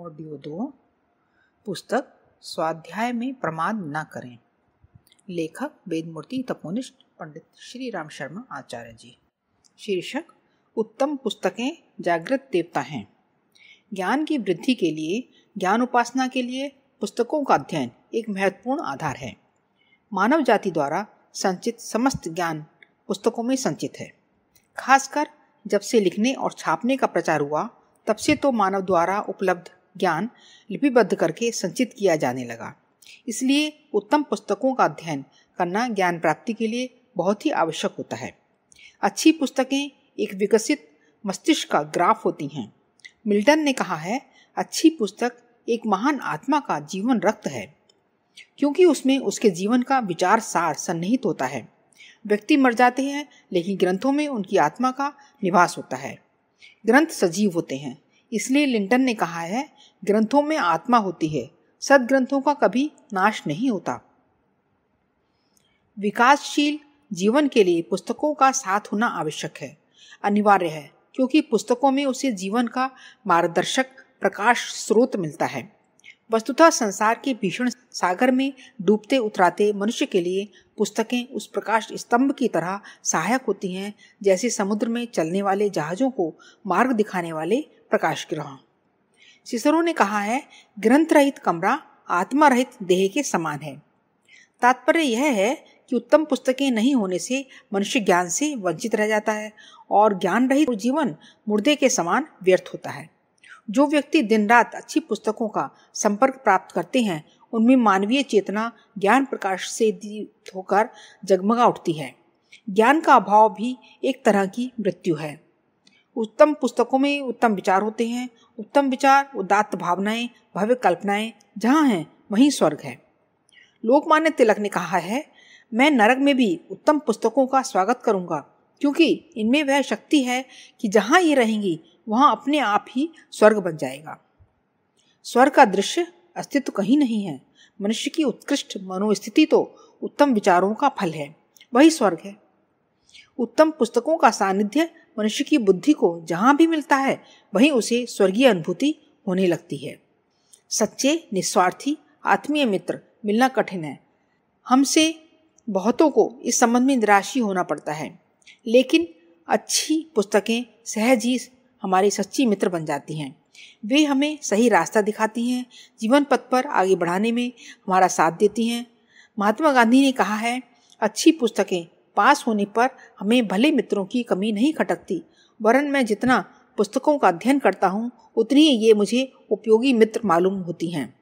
audio दो पुस्तक स्वाध्याय में प्रमाद न करें लेखक वेदमूर्ति तपोनिष्ठ पंडित श्री राम शर्मा आचार्य जी शीर्षक उत्तम पुस्तकें जागृत देवता हैं ज्ञान की वृद्धि के लिए ज्ञान उपासना के लिए पुस्तकों का अध्ययन एक महत्वपूर्ण आधार है मानव जाति द्वारा संचित समस्त ज्ञान पुस्तकों में संचित है खासकर जब से लिखने और छापने का प्रचार हुआ तब से तो मानव द्वारा उपलब्ध ज्ञान लिपिबद्ध करके संचित किया जाने लगा इसलिए उत्तम पुस्तकों का अध्ययन करना ज्ञान प्राप्ति के लिए बहुत ही आवश्यक होता है अच्छी पुस्तकें एक विकसित मस्तिष्क का ग्राफ होती हैं मिल्टन ने कहा है अच्छी पुस्तक एक महान आत्मा का जीवन रक्त है क्योंकि उसमें उसके जीवन का विचार सार सन्निहित होता है व्यक्ति मर जाते हैं लेकिन ग्रंथों में उनकी आत्मा का निवास होता है ग्रंथ सजीव होते हैं इसलिए लिंटन ने कहा है ग्रंथों में आत्मा होती है सदग्रंथों का कभी नाश नहीं होता विकासशील जीवन के लिए पुस्तकों का साथ होना आवश्यक है अनिवार्य है क्योंकि पुस्तकों में उसे जीवन का मार्गदर्शक प्रकाश स्रोत मिलता है वस्तुतः संसार के भीषण सागर में डूबते उतराते मनुष्य के लिए पुस्तकें उस प्रकाश स्तंभ की तरह सहायक होती हैं जैसे समुद्र में चलने वाले जहाज़ों को मार्ग दिखाने वाले प्रकाश ग्रहण सिसरो ने कहा है ग्रंथ रहित कमरा आत्मा रहित देह के समान है तात्पर्य यह है कि उत्तम पुस्तकें नहीं होने से मनुष्य ज्ञान से वंचित रह जाता है और ज्ञान रहित जीवन मुर्दे के समान व्यर्थ होता है जो व्यक्ति दिन रात अच्छी पुस्तकों का संपर्क प्राप्त करते हैं उनमें मानवीय चेतना ज्ञान प्रकाश से दीप्त होकर जगमगा उठती है ज्ञान का अभाव भी एक तरह की मृत्यु है उत्तम पुस्तकों में उत्तम विचार होते हैं उत्तम विचार उदात्त भावनाएं भव्य कल्पनाएं जहाँ हैं वहीं स्वर्ग है लोकमान्य तिलक ने कहा है मैं नरक में भी उत्तम पुस्तकों का स्वागत करूंगा क्योंकि इनमें वह शक्ति है कि जहाँ ये रहेंगी वहाँ अपने आप ही स्वर्ग बन जाएगा स्वर्ग का दृश्य अस्तित्व कहीं नहीं है मनुष्य की उत्कृष्ट मनोस्थिति तो उत्तम विचारों का फल है वही स्वर्ग है उत्तम पुस्तकों का सानिध्य मनुष्य की बुद्धि को जहाँ भी मिलता है वहीं उसे स्वर्गीय अनुभूति होने लगती है सच्चे निस्वार्थी आत्मीय मित्र मिलना कठिन है हमसे बहुतों को इस संबंध में निराशि होना पड़ता है लेकिन अच्छी पुस्तकें सहज ही हमारी सच्ची मित्र बन जाती हैं वे हमें सही रास्ता दिखाती हैं जीवन पथ पर आगे बढ़ाने में हमारा साथ देती हैं महात्मा गांधी ने कहा है अच्छी पुस्तकें पास होने पर हमें भले मित्रों की कमी नहीं खटकती वरन मैं जितना पुस्तकों का अध्ययन करता हूँ उतनी ही ये मुझे उपयोगी मित्र मालूम होती हैं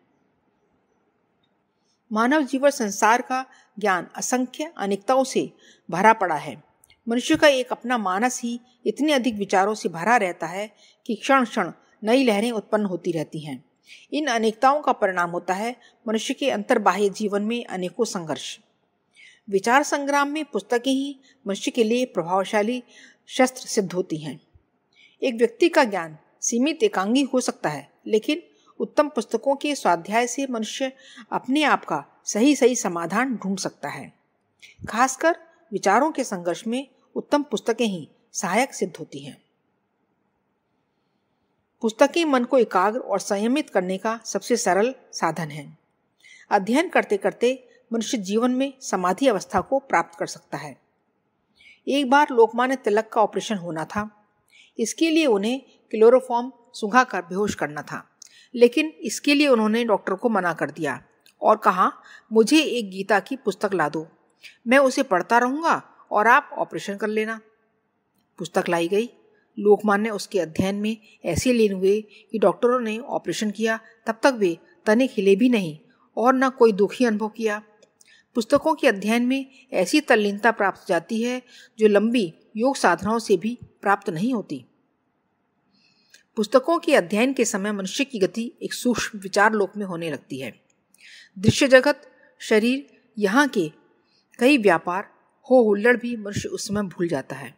मानव जीवन संसार का ज्ञान असंख्य अनेकताओं से भरा पड़ा है मनुष्य का एक अपना मानस ही इतने अधिक विचारों से भरा रहता है कि क्षण क्षण नई लहरें उत्पन्न होती रहती हैं इन अनेकताओं का परिणाम होता है मनुष्य के अंतर्बाह्य जीवन में अनेकों संघर्ष विचार संग्राम में पुस्तकें ही मनुष्य के लिए प्रभावशाली शस्त्र सिद्ध होती हैं एक व्यक्ति का ज्ञान सीमित एकांगी हो सकता है लेकिन उत्तम पुस्तकों के स्वाध्याय से मनुष्य अपने आप का सही सही समाधान ढूंढ सकता है खासकर विचारों के संघर्ष में उत्तम पुस्तकें ही सहायक सिद्ध होती हैं पुस्तकें मन को एकाग्र और संयमित करने का सबसे सरल साधन है अध्ययन करते करते मनुष्य जीवन में समाधि अवस्था को प्राप्त कर सकता है एक बार लोकमान्य तिलक का ऑपरेशन होना था इसके लिए उन्हें क्लोरोफॉर्म सूखा कर बेहोश करना था लेकिन इसके लिए उन्होंने डॉक्टर को मना कर दिया और कहा मुझे एक गीता की पुस्तक ला दो मैं उसे पढ़ता रहूँगा और आप ऑपरेशन कर लेना पुस्तक लाई गई लोकमान्य उसके अध्ययन में ऐसे लीन हुए कि डॉक्टरों ने ऑपरेशन किया तब तक वे तने खिले भी नहीं और न कोई दुखी अनुभव किया पुस्तकों के अध्ययन में ऐसी तल्लीनता प्राप्त जाती है जो लंबी योग साधनाओं से भी प्राप्त नहीं होती पुस्तकों के अध्ययन के समय मनुष्य की गति एक सूक्ष्म विचार लोक में होने लगती है दृश्य जगत शरीर यहाँ के कई व्यापार हो हुल्लड़ भी मनुष्य उस समय भूल जाता है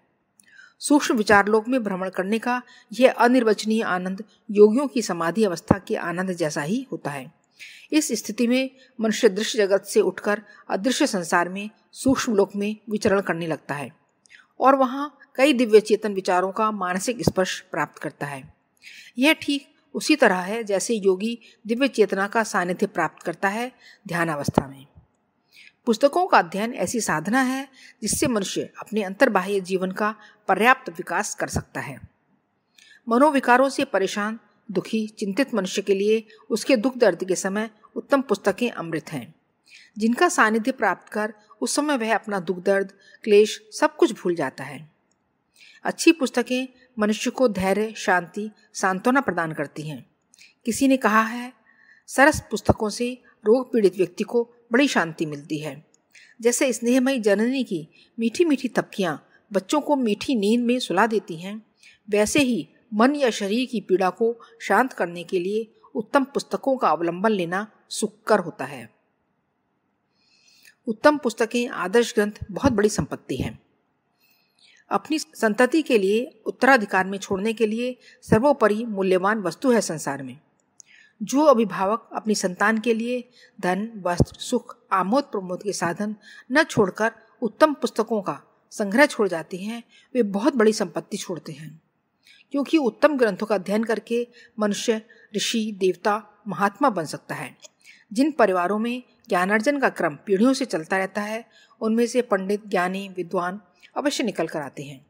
सूक्ष्म विचार लोक में भ्रमण करने का यह अनिर्वचनीय आनंद योगियों की समाधि अवस्था के आनंद जैसा ही होता है इस स्थिति में मनुष्य दृश्य जगत से उठकर अदृश्य संसार में सूक्ष्म लोक में विचरण करने लगता है और वहाँ कई दिव्य चेतन विचारों का मानसिक स्पर्श प्राप्त करता है यह ठीक उसी तरह है जैसे योगी दिव्य चेतना का सानिध्य प्राप्त करता है ध्यान अवस्था में पुस्तकों का अध्ययन ऐसी साधना है जिससे मनुष्य अपने अंतर्बाह्य जीवन का पर्याप्त विकास कर सकता है मनोविकारों से परेशान दुखी चिंतित मनुष्य के लिए उसके दुख दर्द के समय उत्तम पुस्तकें अमृत हैं जिनका सानिध्य प्राप्त कर उस समय वह अपना दुख दर्द क्लेश सब कुछ भूल जाता है अच्छी पुस्तकें मनुष्य को धैर्य शांति सांत्वना प्रदान करती हैं किसी ने कहा है सरस पुस्तकों से रोग पीड़ित व्यक्ति को बड़ी शांति मिलती है जैसे स्नेहमयी जननी की मीठी मीठी थपकियाँ बच्चों को मीठी नींद में सुला देती हैं वैसे ही मन या शरीर की पीड़ा को शांत करने के लिए उत्तम पुस्तकों का अवलंबन लेना सुखकर होता है उत्तम पुस्तकें आदर्श ग्रंथ बहुत बड़ी संपत्ति हैं अपनी संतति के लिए उत्तराधिकार में छोड़ने के लिए सर्वोपरि मूल्यवान वस्तु है संसार में जो अभिभावक अपनी संतान के लिए धन वस्त्र सुख आमोद प्रमोद के साधन न छोड़कर उत्तम पुस्तकों का संग्रह छोड़ जाते हैं वे बहुत बड़ी संपत्ति छोड़ते हैं क्योंकि उत्तम ग्रंथों का अध्ययन करके मनुष्य ऋषि देवता महात्मा बन सकता है जिन परिवारों में ज्ञानार्जन का क्रम पीढ़ियों से चलता रहता है उनमें से पंडित ज्ञानी विद्वान अवश्य निकल कर आते हैं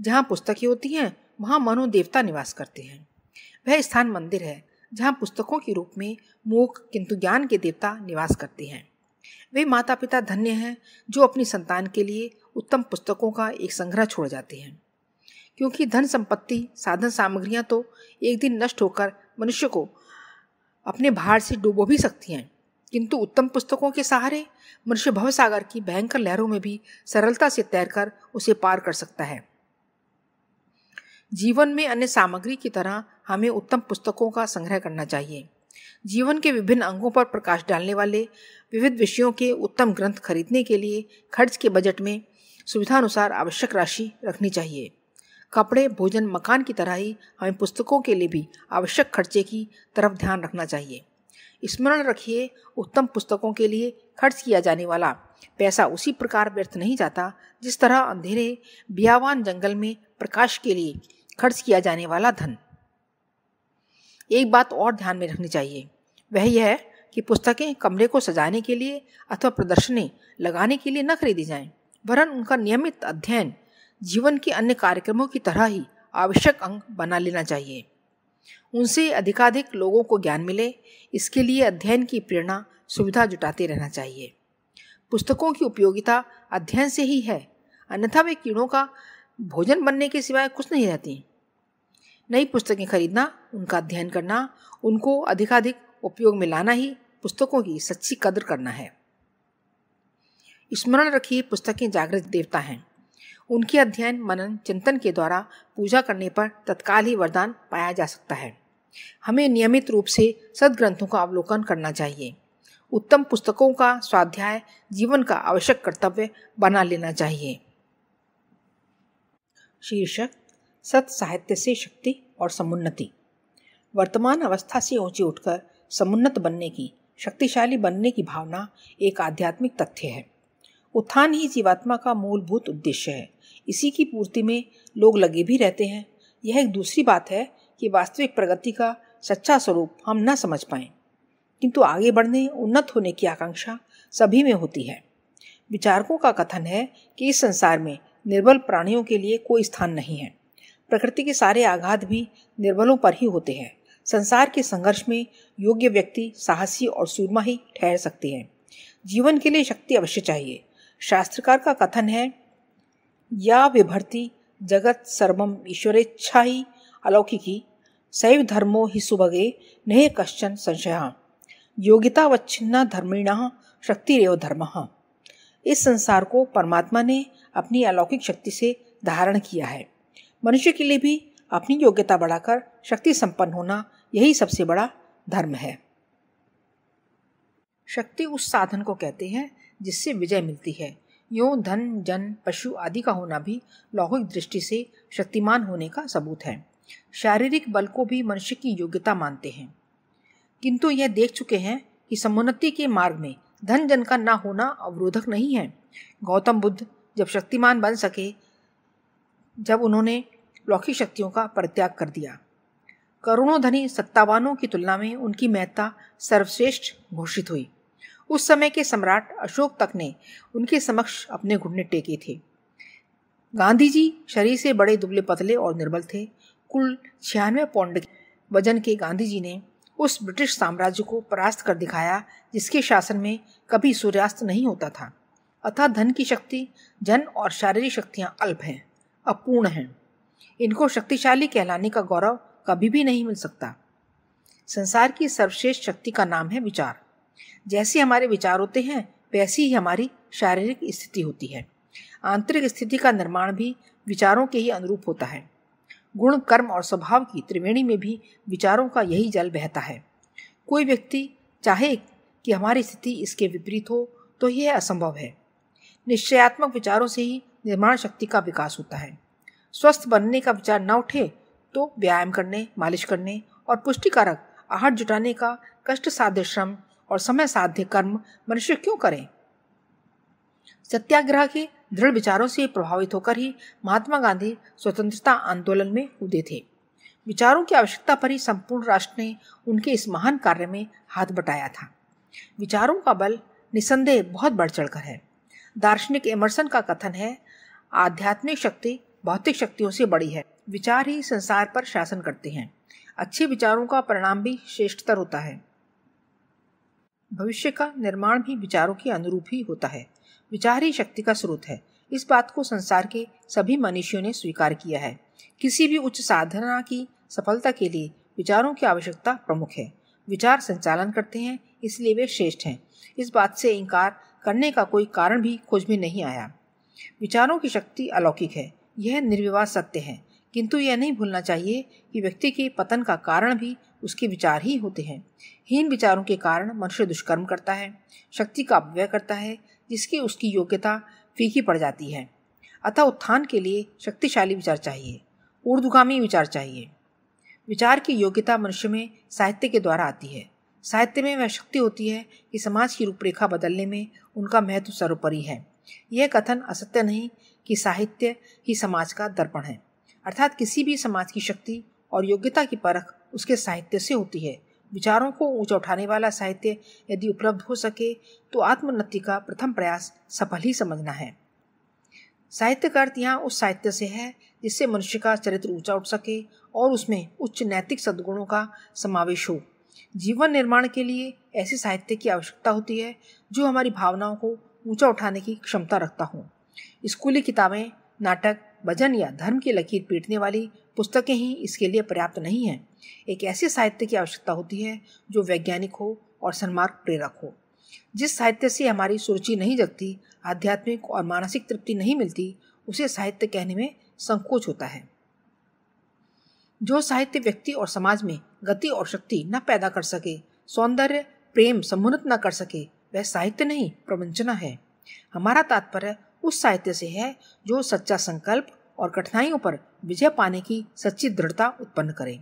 जहाँ पुस्तकें होती हैं वहाँ मनो देवता निवास करते हैं वह स्थान मंदिर है जहाँ पुस्तकों के रूप में मूक किंतु ज्ञान के देवता निवास करते हैं वे माता पिता धन्य हैं जो अपनी संतान के लिए उत्तम पुस्तकों का एक संग्रह छोड़ जाते हैं क्योंकि धन संपत्ति साधन सामग्रियाँ तो एक दिन नष्ट होकर मनुष्य को अपने भार से डूबो भी सकती हैं किंतु उत्तम पुस्तकों के सहारे मनुष्य भवसागर की भयंकर लहरों में भी सरलता से तैरकर उसे पार कर सकता है जीवन में अन्य सामग्री की तरह हमें उत्तम पुस्तकों का संग्रह करना चाहिए जीवन के विभिन्न अंगों पर प्रकाश डालने वाले विविध विषयों के उत्तम ग्रंथ खरीदने के लिए खर्च के बजट में सुविधानुसार आवश्यक राशि रखनी चाहिए कपड़े भोजन मकान की तरह ही हमें पुस्तकों के लिए भी आवश्यक खर्चे की तरफ ध्यान रखना चाहिए स्मरण रखिए उत्तम पुस्तकों के लिए खर्च किया जाने वाला पैसा उसी प्रकार व्यर्थ नहीं जाता जिस तरह अंधेरे बियावान जंगल में प्रकाश के लिए खर्च किया जाने वाला धन एक बात और ध्यान में रखनी चाहिए वह यह है कि पुस्तकें कमरे को सजाने के लिए अथवा प्रदर्शनी लगाने के लिए न खरीदी जाएं, वरन उनका नियमित अध्ययन जीवन के अन्य कार्यक्रमों की तरह ही आवश्यक अंग बना लेना चाहिए उनसे अधिकाधिक लोगों को ज्ञान मिले इसके लिए अध्ययन की प्रेरणा सुविधा जुटाते रहना चाहिए पुस्तकों की उपयोगिता अध्ययन से ही है अन्यथा वे कीड़ों का भोजन बनने के सिवाय कुछ नहीं रहती नई पुस्तकें खरीदना उनका अध्ययन करना उनको अधिकाधिक उपयोग में लाना ही पुस्तकों की सच्ची कदर करना है स्मरण रखिए पुस्तकें जागृत देवता हैं उनके अध्ययन मनन चिंतन के द्वारा पूजा करने पर तत्काल ही वरदान पाया जा सकता है हमें नियमित रूप से सदग्रंथों का अवलोकन करना चाहिए उत्तम पुस्तकों का स्वाध्याय जीवन का आवश्यक कर्तव्य बना लेना चाहिए शीर्षक सत साहित्य से शक्ति और समुन्नति वर्तमान अवस्था से ऊंचे उठकर समुन्नत बनने की शक्तिशाली बनने की भावना एक आध्यात्मिक तथ्य है उत्थान ही जीवात्मा का मूलभूत उद्देश्य है इसी की पूर्ति में लोग लगे भी रहते हैं यह एक दूसरी बात है कि वास्तविक प्रगति का सच्चा स्वरूप हम न समझ पाएं किंतु आगे बढ़ने उन्नत होने की आकांक्षा सभी में होती है विचारकों का कथन है कि इस संसार में निर्बल प्राणियों के लिए कोई स्थान नहीं है प्रकृति के सारे आघात भी निर्बलों पर ही होते हैं संसार के संघर्ष में योग्य व्यक्ति साहसी और सूरमा ही ठहर सकते हैं जीवन के लिए शक्ति अवश्य चाहिए शास्त्रकार का कथन है या विभर्ति जगत सर्वम ईश्वरेच्छा ही अलौकिकी सैव धर्मो हि सुभगे नेह कश्चन संशय धर्मिणा धर्मिण शक्तिरेव धर्म इस संसार को परमात्मा ने अपनी अलौकिक शक्ति से धारण किया है मनुष्य के लिए भी अपनी योग्यता बढ़ाकर शक्ति संपन्न होना यही सबसे बड़ा धर्म है शक्ति उस साधन को कहते हैं जिससे विजय मिलती है यों धन जन पशु आदि का होना भी लौकिक दृष्टि से शक्तिमान होने का सबूत है शारीरिक बल को भी मनुष्य की योग्यता मानते हैं किंतु यह देख चुके हैं कि समुन्नति के मार्ग में धन जन का ना होना अवरोधक नहीं है गौतम बुद्ध जब शक्तिमान बन सके जब उन्होंने लौकिक शक्तियों का परित्याग कर दिया करोड़ों धनी सत्तावानों की तुलना में उनकी महत्ता सर्वश्रेष्ठ घोषित हुई उस समय के सम्राट अशोक तक ने उनके समक्ष अपने घुटने टेके थे गांधी जी शरीर से बड़े दुबले पतले और निर्बल थे कुल छियानवे पौंड वजन के गांधी जी ने उस ब्रिटिश साम्राज्य को परास्त कर दिखाया जिसके शासन में कभी सूर्यास्त नहीं होता था अतः धन की शक्ति जन और शारीरिक शक्तियाँ अल्प हैं अपूर्ण हैं इनको शक्तिशाली कहलाने का गौरव कभी भी नहीं मिल सकता संसार की सर्वश्रेष्ठ शक्ति का नाम है विचार जैसे हमारे विचार होते हैं वैसी ही हमारी शारीरिक स्थिति होती है आंतरिक स्थिति का निर्माण भी विचारों के ही अनुरूप होता है गुण कर्म और स्वभाव की त्रिवेणी में भी विचारों का यही जल बहता है कोई व्यक्ति चाहे कि हमारी स्थिति इसके विपरीत हो तो यह असंभव है निश्चयात्मक विचारों से ही निर्माण शक्ति का विकास होता है स्वस्थ बनने का विचार न उठे तो व्यायाम करने मालिश करने और पुष्टिकारक आहट जुटाने का कष्ट साध्य श्रम और समय साध्य कर्म मनुष्य क्यों करें सत्याग्रह के दृढ़ विचारों से प्रभावित होकर ही महात्मा गांधी स्वतंत्रता आंदोलन में कूदे थे विचारों की आवश्यकता पर ही संपूर्ण राष्ट्र ने उनके इस महान कार्य में हाथ बटाया था विचारों का बल निसंदेह बहुत बढ़ चढ़कर है दार्शनिक एमर्सन का कथन है आध्यात्मिक शक्ति भौतिक शक्तियों से बड़ी है विचार ही संसार पर शासन करते हैं अच्छे विचारों का परिणाम भी श्रेष्ठतर होता है भविष्य का निर्माण भी विचारों के अनुरूप ही होता है विचार ही शक्ति का स्रोत है इस बात को संसार के सभी मनुष्यों ने स्वीकार किया है किसी भी उच्च साधना की सफलता के लिए विचारों की आवश्यकता प्रमुख है विचार संचालन करते हैं इसलिए वे श्रेष्ठ हैं इस बात से इनकार करने का कोई कारण भी खोज में नहीं आया विचारों की शक्ति अलौकिक है यह निर्विवाद सत्य है किंतु यह नहीं भूलना चाहिए कि व्यक्ति के पतन का कारण भी उसके विचार ही होते हैं हीन विचारों के कारण मनुष्य दुष्कर्म करता है शक्ति का अपव्यय करता है जिसकी उसकी योग्यता फीकी पड़ जाती है अतः उत्थान के लिए शक्तिशाली विचार चाहिए ऊर्दगामी विचार चाहिए विचार की योग्यता मनुष्य में साहित्य के द्वारा आती है साहित्य में वह शक्ति होती है कि समाज की रूपरेखा बदलने में उनका महत्व सर्वोपरि है यह कथन असत्य नहीं कि साहित्य ही समाज का दर्पण है अर्थात किसी भी समाज की शक्ति और योग्यता की परख उसके साहित्य से होती है विचारों को ऊंचा उठाने वाला साहित्य यदि उपलब्ध हो सके तो आत्मोन्नति का प्रथम प्रयास सफल ही समझना है साहित्य का अर्थ तो यहाँ उस साहित्य से है जिससे मनुष्य का चरित्र ऊंचा उठ सके और उसमें उच्च नैतिक सद्गुणों का समावेश हो जीवन निर्माण के लिए ऐसे साहित्य की आवश्यकता होती है जो हमारी भावनाओं को ऊंचा उठाने की क्षमता रखता हो स्कूली किताबें नाटक भजन या धर्म की लकीर पीटने वाली पुस्तकें ही इसके लिए पर्याप्त नहीं हैं एक ऐसे साहित्य की आवश्यकता होती है जो वैज्ञानिक हो और सन्मार्ग प्रेरक हो जिस साहित्य से हमारी सुरुचि नहीं जगती आध्यात्मिक और मानसिक तृप्ति नहीं मिलती उसे साहित्य कहने में संकोच होता है जो साहित्य व्यक्ति और समाज में गति और शक्ति न पैदा कर सके सौंदर्य प्रेम सम्मुनित न कर सके वह साहित्य नहीं प्रवंचना है हमारा तात्पर्य उस साहित्य से है जो सच्चा संकल्प और कठिनाइयों पर विजय पाने की सच्ची दृढ़ता उत्पन्न करें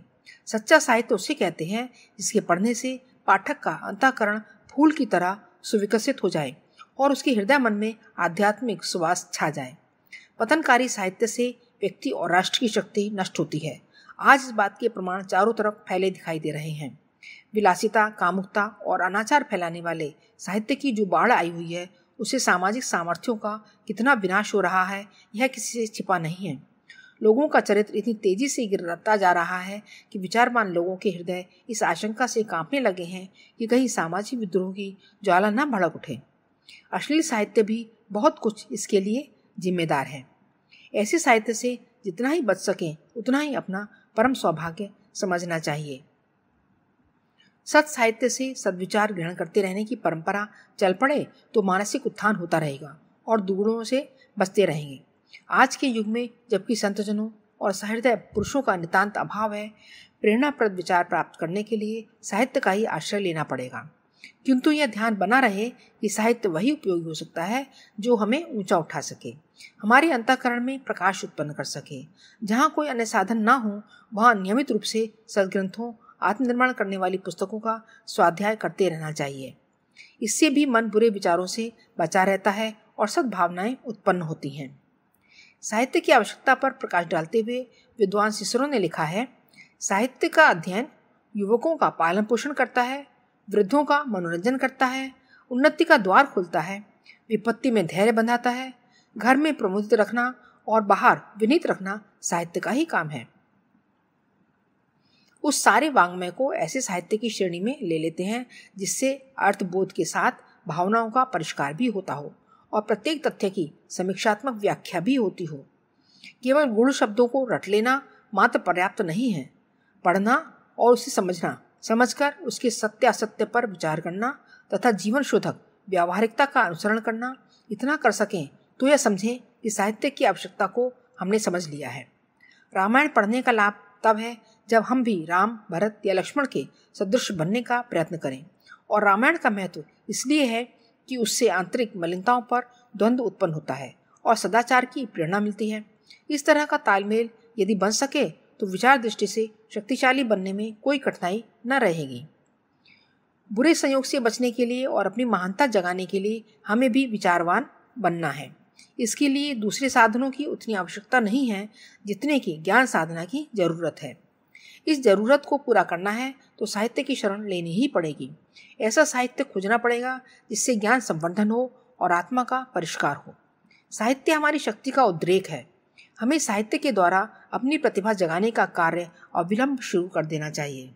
सच्चा साहित्य उसे कहते हैं जिसके पढ़ने से पाठक का अंतःकरण फूल की तरह सुविकसित हो जाए और उसके हृदय मन में आध्यात्मिक सुवास छा जाए पतनकारी साहित्य से व्यक्ति और राष्ट्र की शक्ति नष्ट होती है आज इस बात के प्रमाण चारों तरफ फैले दिखाई दे रहे हैं विलासिता कामुकता और अनाचार फैलाने वाले साहित्य की जो बाढ़ आई हुई है उसे सामाजिक सामर्थ्यों का कितना विनाश हो रहा है यह किसी से छिपा नहीं है लोगों का चरित्र इतनी तेजी से गिरता जा रहा है कि विचारवान लोगों के हृदय इस आशंका से कांपने लगे हैं कि कहीं सामाजिक विद्रोह की ज्वाला न भड़क उठे अश्लील साहित्य भी बहुत कुछ इसके लिए जिम्मेदार है ऐसे साहित्य से जितना ही बच सकें उतना ही अपना परम सौभाग्य समझना चाहिए सत साहित्य से सद्विचार ग्रहण करते रहने की परंपरा चल पड़े तो मानसिक उत्थान होता रहेगा और दूरों से बचते रहेंगे आज के युग में जबकि संतजनों और सहृदय पुरुषों का नितांत अभाव है प्रेरणाप्रद विचार प्राप्त करने के लिए साहित्य का ही आश्रय लेना पड़ेगा किंतु यह ध्यान बना रहे कि साहित्य वही उपयोगी हो सकता है जो हमें ऊंचा उठा सके हमारे अंतकरण में प्रकाश उत्पन्न कर सके जहाँ कोई अन्य साधन ना हो वहाँ नियमित रूप से सदग्रंथों आत्मनिर्माण करने वाली पुस्तकों का स्वाध्याय करते रहना चाहिए इससे भी मन बुरे विचारों से बचा रहता है और सद्भावनाएं उत्पन्न होती हैं साहित्य की आवश्यकता पर प्रकाश डालते हुए विद्वान सिसरों ने लिखा है साहित्य का अध्ययन युवकों का पालन पोषण करता है वृद्धों का मनोरंजन करता है उन्नति का द्वार खोलता है विपत्ति में धैर्य बंधाता है घर में प्रमोदित रखना और बाहर विनीत रखना साहित्य का ही काम है उस सारे वांग्मय को ऐसे साहित्य की श्रेणी में ले लेते हैं जिससे अर्थबोध के साथ भावनाओं का परिष्कार भी होता हो और प्रत्येक तथ्य की समीक्षात्मक व्याख्या भी होती हो केवल गुण शब्दों को रट लेना मात्र पर्याप्त नहीं है पढ़ना और उसे समझना समझकर उसके सत्यासत्य पर विचार करना तथा जीवन शोधक व्यावहारिकता का अनुसरण करना इतना कर सकें तो यह समझें कि साहित्य की आवश्यकता को हमने समझ लिया है रामायण पढ़ने का लाभ तब है जब हम भी राम भरत या लक्ष्मण के सदृश बनने का प्रयत्न करें और रामायण का महत्व इसलिए है कि उससे आंतरिक मलिनताओं पर द्वंद्व उत्पन्न होता है और सदाचार की प्रेरणा मिलती है इस तरह का तालमेल यदि बन सके तो विचार दृष्टि से शक्तिशाली बनने में कोई कठिनाई न रहेगी बुरे संयोग से बचने के लिए और अपनी महानता जगाने के लिए हमें भी विचारवान बनना है इसके लिए दूसरे साधनों की उतनी आवश्यकता नहीं है जितने की ज्ञान साधना की जरूरत है इस जरूरत को पूरा करना है तो साहित्य की शरण लेनी ही पड़ेगी ऐसा साहित्य खोजना पड़ेगा जिससे ज्ञान संवर्धन हो और आत्मा का परिष्कार हो साहित्य हमारी शक्ति का उद्रेक है हमें साहित्य के द्वारा अपनी प्रतिभा जगाने का कार्य अविलंब शुरू कर देना चाहिए